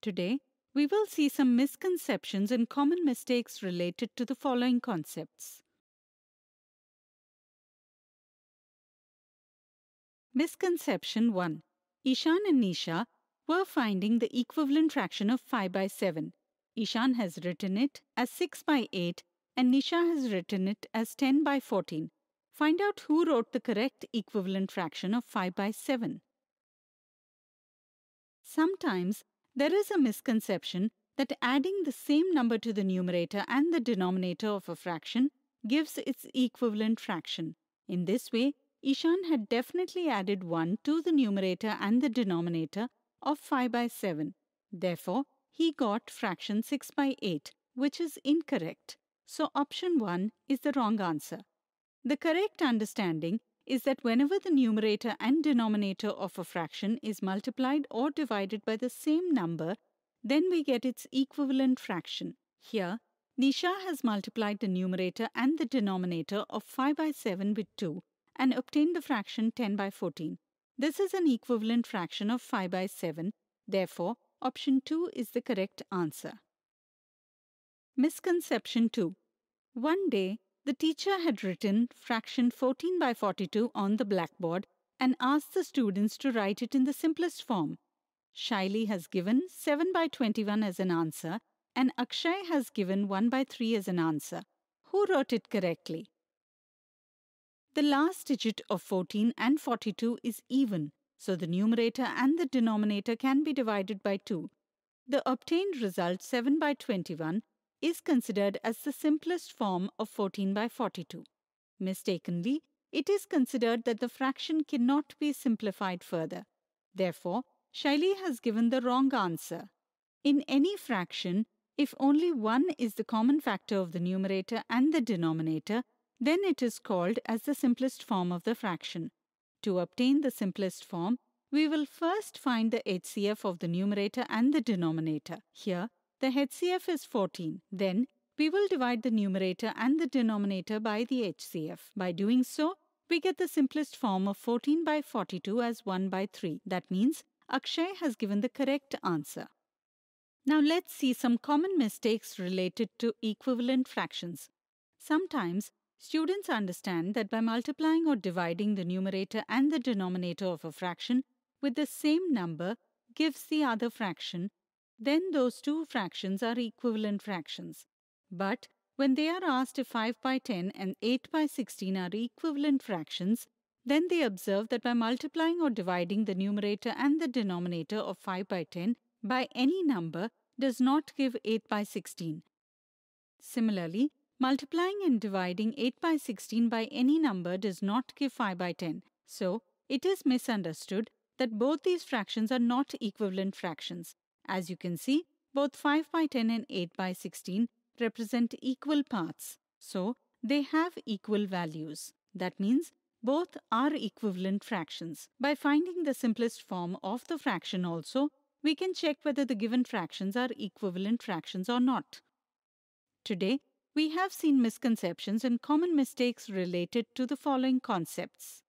Today, we will see some misconceptions and common mistakes related to the following concepts. Misconception 1. Ishan and Nisha were finding the equivalent fraction of 5 by 7. Ishan has written it as 6 by 8 and Nisha has written it as 10 by 14. Find out who wrote the correct equivalent fraction of 5 by 7. Sometimes there is a misconception that adding the same number to the numerator and the denominator of a fraction gives its equivalent fraction. In this way, Ishan had definitely added 1 to the numerator and the denominator of 5 by 7. Therefore, he got fraction 6 by 8, which is incorrect. So option 1 is the wrong answer. The correct understanding is that whenever the numerator and denominator of a fraction is multiplied or divided by the same number, then we get its equivalent fraction. Here, Nisha has multiplied the numerator and the denominator of 5 by 7 with 2 and obtained the fraction 10 by 14. This is an equivalent fraction of 5 by 7. Therefore, option 2 is the correct answer. Misconception 2. One day, the teacher had written fraction 14 by 42 on the blackboard and asked the students to write it in the simplest form. Shaili has given 7 by 21 as an answer and Akshay has given 1 by 3 as an answer. Who wrote it correctly? The last digit of 14 and 42 is even, so the numerator and the denominator can be divided by 2. The obtained result 7 by 21 is considered as the simplest form of 14 by 42. Mistakenly, it is considered that the fraction cannot be simplified further. Therefore, Shaili has given the wrong answer. In any fraction, if only one is the common factor of the numerator and the denominator, then it is called as the simplest form of the fraction. To obtain the simplest form, we will first find the HCF of the numerator and the denominator. Here, the HCF is 14. Then we will divide the numerator and the denominator by the HCF. By doing so, we get the simplest form of 14 by 42 as 1 by 3. That means Akshay has given the correct answer. Now let's see some common mistakes related to equivalent fractions. Sometimes students understand that by multiplying or dividing the numerator and the denominator of a fraction with the same number gives the other fraction then those two fractions are equivalent fractions. But when they are asked if 5 by 10 and 8 by 16 are equivalent fractions, then they observe that by multiplying or dividing the numerator and the denominator of 5 by 10 by any number does not give 8 by 16. Similarly, multiplying and dividing 8 by 16 by any number does not give 5 by 10. So, it is misunderstood that both these fractions are not equivalent fractions. As you can see, both 5 by 10 and 8 by 16 represent equal parts, so they have equal values. That means both are equivalent fractions. By finding the simplest form of the fraction also, we can check whether the given fractions are equivalent fractions or not. Today, we have seen misconceptions and common mistakes related to the following concepts.